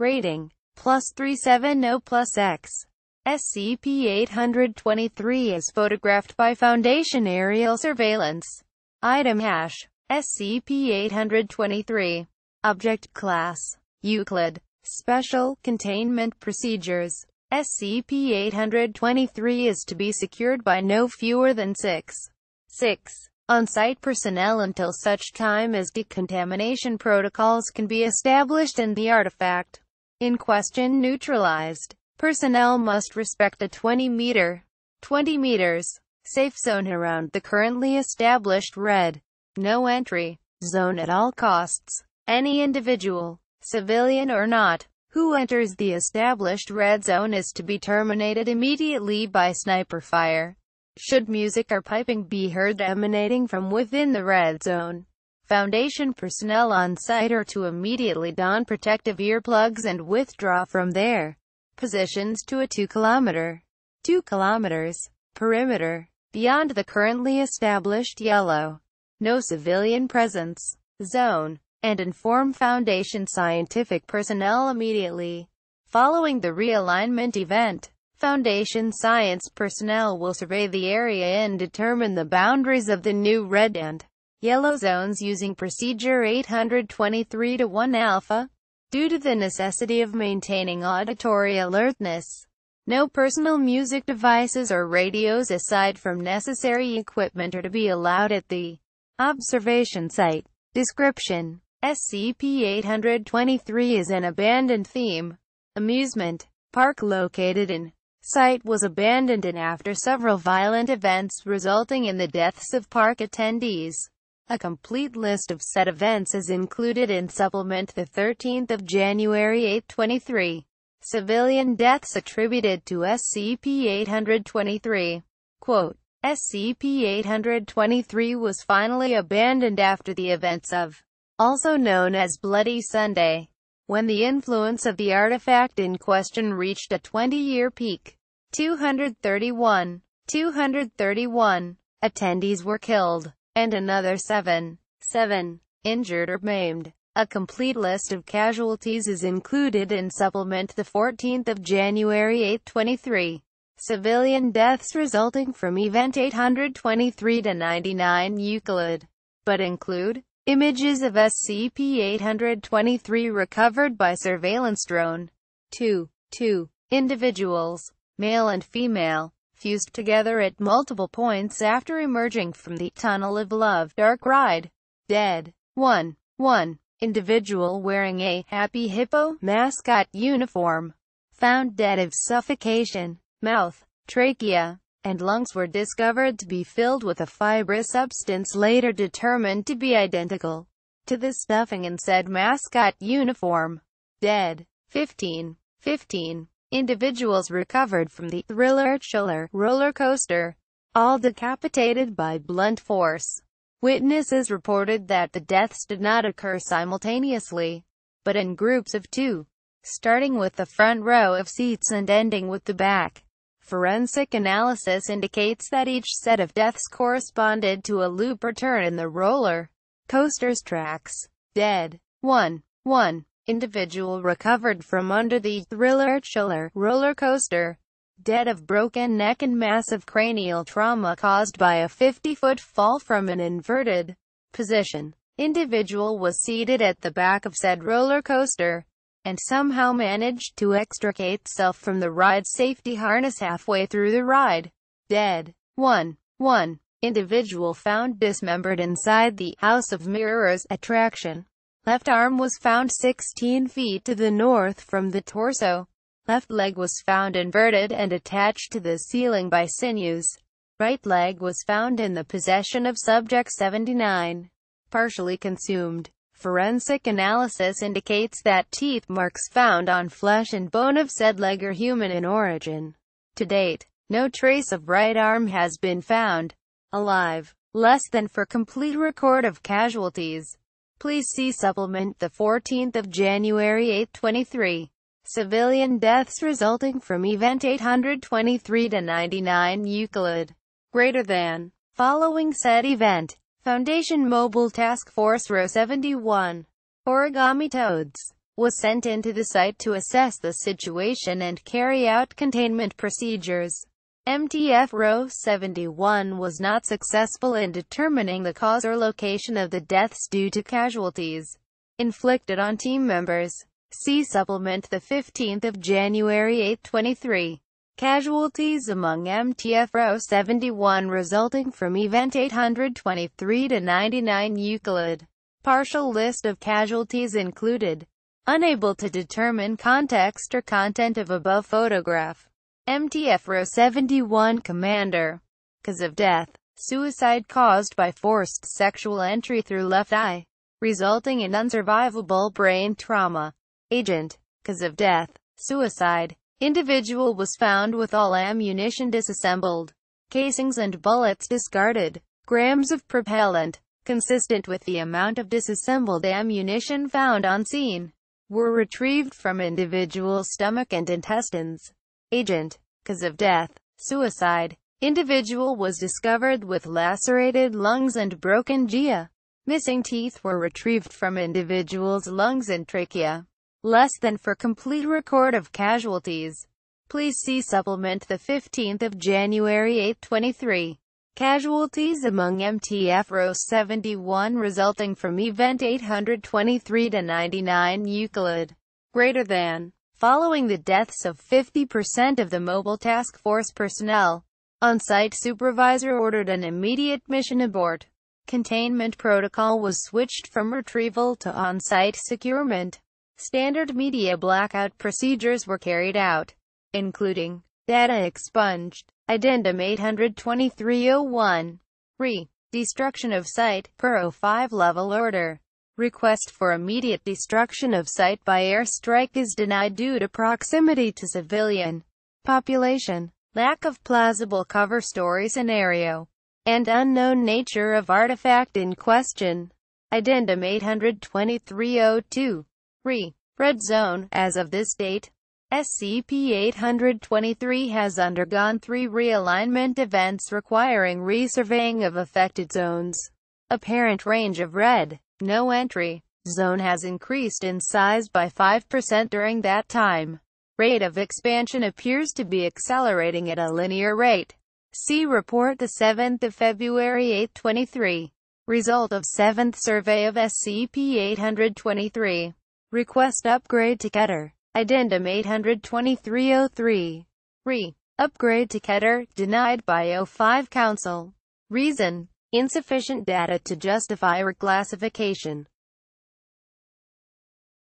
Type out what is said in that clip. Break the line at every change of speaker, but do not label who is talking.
Rating. Plus 370 plus X. SCP-823 is photographed by Foundation aerial surveillance. Item hash. SCP-823. Object class. Euclid. Special containment procedures. SCP-823 is to be secured by no fewer than 6. 6 on-site personnel until such time as decontamination protocols can be established in the artifact in question neutralized. Personnel must respect a 20-meter 20 meters safe zone around the currently established red no entry zone at all costs. Any individual, civilian or not, who enters the established red zone is to be terminated immediately by sniper fire. Should music or piping be heard emanating from within the red zone, Foundation personnel on site are to immediately don protective earplugs and withdraw from their positions to a 2 kilometer 2 kilometers perimeter beyond the currently established yellow no civilian presence zone and inform foundation scientific personnel immediately following the realignment event foundation science personnel will survey the area and determine the boundaries of the new red and yellow zones using procedure 823-1 alpha. Due to the necessity of maintaining auditory alertness, no personal music devices or radios aside from necessary equipment are to be allowed at the observation site. Description SCP-823 is an abandoned theme amusement park located in site was abandoned and after several violent events resulting in the deaths of park attendees. A complete list of said events is included in Supplement the 13th of January 823. Civilian deaths attributed to SCP-823. Quote, SCP-823 was finally abandoned after the events of, also known as Bloody Sunday, when the influence of the artifact in question reached a 20-year peak. 231. 231. Attendees were killed and another seven, seven, injured or maimed. A complete list of casualties is included in supplement the 14th of January 823. Civilian deaths resulting from event 823 to 99 Euclid, but include images of SCP-823 recovered by surveillance drone. 2. 2. Individuals, male and female, fused together at multiple points after emerging from the Tunnel of Love Dark Ride. Dead. 1. 1. Individual wearing a Happy Hippo mascot uniform. Found dead of suffocation. Mouth, trachea, and lungs were discovered to be filled with a fibrous substance later determined to be identical to the stuffing in said mascot uniform. Dead. 15. 15. Individuals recovered from the thriller-chiller roller coaster, all decapitated by blunt force. Witnesses reported that the deaths did not occur simultaneously, but in groups of two, starting with the front row of seats and ending with the back. Forensic analysis indicates that each set of deaths corresponded to a loop or turn in the roller coaster's tracks. Dead. 1. 1 individual recovered from under the thriller chiller roller coaster dead of broken neck and massive cranial trauma caused by a 50-foot fall from an inverted position. Individual was seated at the back of said roller coaster and somehow managed to extricate self from the ride safety harness halfway through the ride. Dead. 1. 1. Individual found dismembered inside the House of Mirrors attraction. Left arm was found 16 feet to the north from the torso. Left leg was found inverted and attached to the ceiling by sinews. Right leg was found in the possession of subject 79, partially consumed. Forensic analysis indicates that teeth marks found on flesh and bone of said leg are human in origin. To date, no trace of right arm has been found alive, less than for complete record of casualties. Please see supplement the 14th of January 823. Civilian deaths resulting from event 823 to 99 Euclid. Greater than. Following said event. Foundation Mobile Task Force Row 71. Origami Toads was sent into the site to assess the situation and carry out containment procedures. MTF Row 71 was not successful in determining the cause or location of the deaths due to casualties inflicted on team members. See supplement the 15th of January 823. Casualties among MTF Row 71 resulting from Event 823 to 99 Euclid. Partial list of casualties included. Unable to determine context or content of above photograph. MTF Row 71 Commander. Cause of death. Suicide caused by forced sexual entry through left eye, resulting in unsurvivable brain trauma. Agent. Cause of death. Suicide. Individual was found with all ammunition disassembled, casings and bullets discarded, grams of propellant, consistent with the amount of disassembled ammunition found on scene, were retrieved from individual stomach and intestines agent, cause of death, suicide. Individual was discovered with lacerated lungs and broken gia. Missing teeth were retrieved from individual's lungs and trachea. Less than for complete record of casualties. Please see supplement the 15th of January 823. Casualties among MTF row 71 resulting from event 823 to 99 Euclid. Greater than following the deaths of 50% of the mobile task force personnel. On-site supervisor ordered an immediate mission abort. Containment protocol was switched from retrieval to on-site securement. Standard media blackout procedures were carried out, including data expunged, addendum 82301, re, destruction of site, per 05 level order. Request for immediate destruction of site by airstrike is denied due to proximity to civilian population, lack of plausible cover story scenario, and unknown nature of artifact in question. Addendum 82302. Re. Red Zone, as of this date, SCP-823 has undergone three realignment events requiring resurveying of affected zones. Apparent range of red no entry zone has increased in size by 5% during that time. Rate of expansion appears to be accelerating at a linear rate. See report the 7th of February 823. Result of 7th survey of SCP 823. Request upgrade to Keter. Addendum 82303. Re. Upgrade to Keter, denied by O5 Council. Reason insufficient data to justify reclassification.